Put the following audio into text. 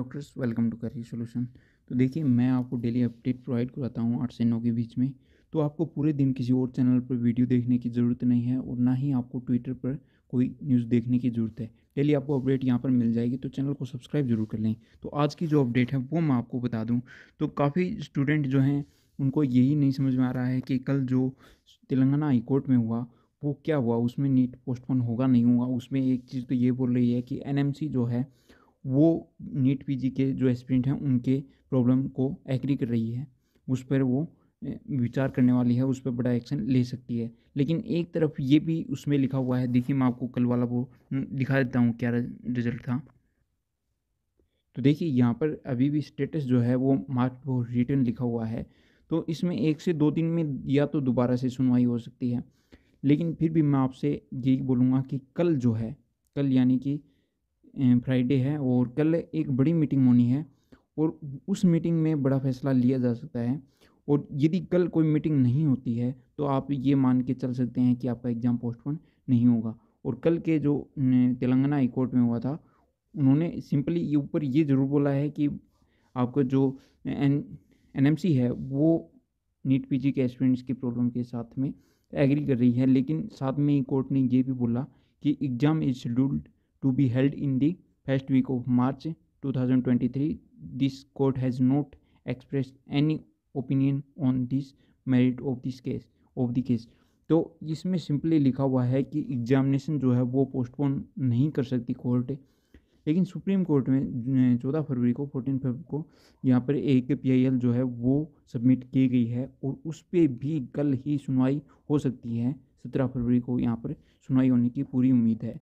Doctors welcome to career solution तो देखिए मैं आपको डेली अपडेट प्रोवाइड कराता हूँ आठ से नौ के बीच में तो आपको पूरे दिन किसी और चैनल पर वीडियो देखने की ज़रूरत नहीं है और ना ही आपको ट्विटर पर कोई न्यूज़ देखने की ज़रूरत है डेली आपको अपडेट यहाँ पर मिल जाएगी तो चैनल को सब्सक्राइब जरूर कर लें तो आज की जो अपडेट है वो मैं आपको बता दूँ तो काफ़ी स्टूडेंट जो हैं उनको यही नहीं समझ में आ रहा है कि कल जो तेलंगाना हाईकोर्ट में हुआ वो क्या हुआ उसमें नीट पोस्टपोन होगा नहीं हुआ उसमें एक चीज़ तो ये बोल रही है कि एनएमसी जो है वो नीट पीजी के जो एस्पिरेंट हैं उनके प्रॉब्लम को एग्री कर रही है उस पर वो विचार करने वाली है उस पर बड़ा एक्शन ले सकती है लेकिन एक तरफ ये भी उसमें लिखा हुआ है देखिए मैं आपको कल वाला वो दिखा देता हूँ क्या रिजल्ट था तो देखिए यहाँ पर अभी भी स्टेटस जो है वो मार्क वो रिटर्न लिखा हुआ है तो इसमें एक से दो दिन में या तो दोबारा से सुनवाई हो सकती है लेकिन फिर भी मैं आपसे यही बोलूँगा कि कल जो है कल यानी कि फ्राइडे है और कल एक बड़ी मीटिंग होनी है और उस मीटिंग में बड़ा फैसला लिया जा सकता है और यदि कल कोई मीटिंग नहीं होती है तो आप ये मान के चल सकते हैं कि आपका एग्ज़ाम पोस्टपोन नहीं होगा और कल के जो तेलंगाना हाईकोर्ट में हुआ था उन्होंने सिंपली ये ऊपर ये ज़रूर बोला है कि आपका जो एन एन है वो नीट पीजी के स्टूडेंट्स की प्रॉब्लम के साथ में एग्री कर रही है लेकिन साथ में ही कोर्ट ने ये भी बोला कि exam is scheduled to be held in the first week of March 2023. This court has not express any opinion on this merit of this case of the case तो इसमें सिंपली लिखा हुआ है कि एग्जामिनेशन जो है वो पोस्टपोन नहीं कर सकती कोर्ट लेकिन सुप्रीम कोर्ट में चौदह फरवरी को फोर्टीन फरवरी को यहाँ पर एक पी जो है वो सबमिट की गई है और उस पर भी कल ही सुनवाई हो सकती है सत्रह फरवरी को यहाँ पर सुनवाई होने की पूरी उम्मीद है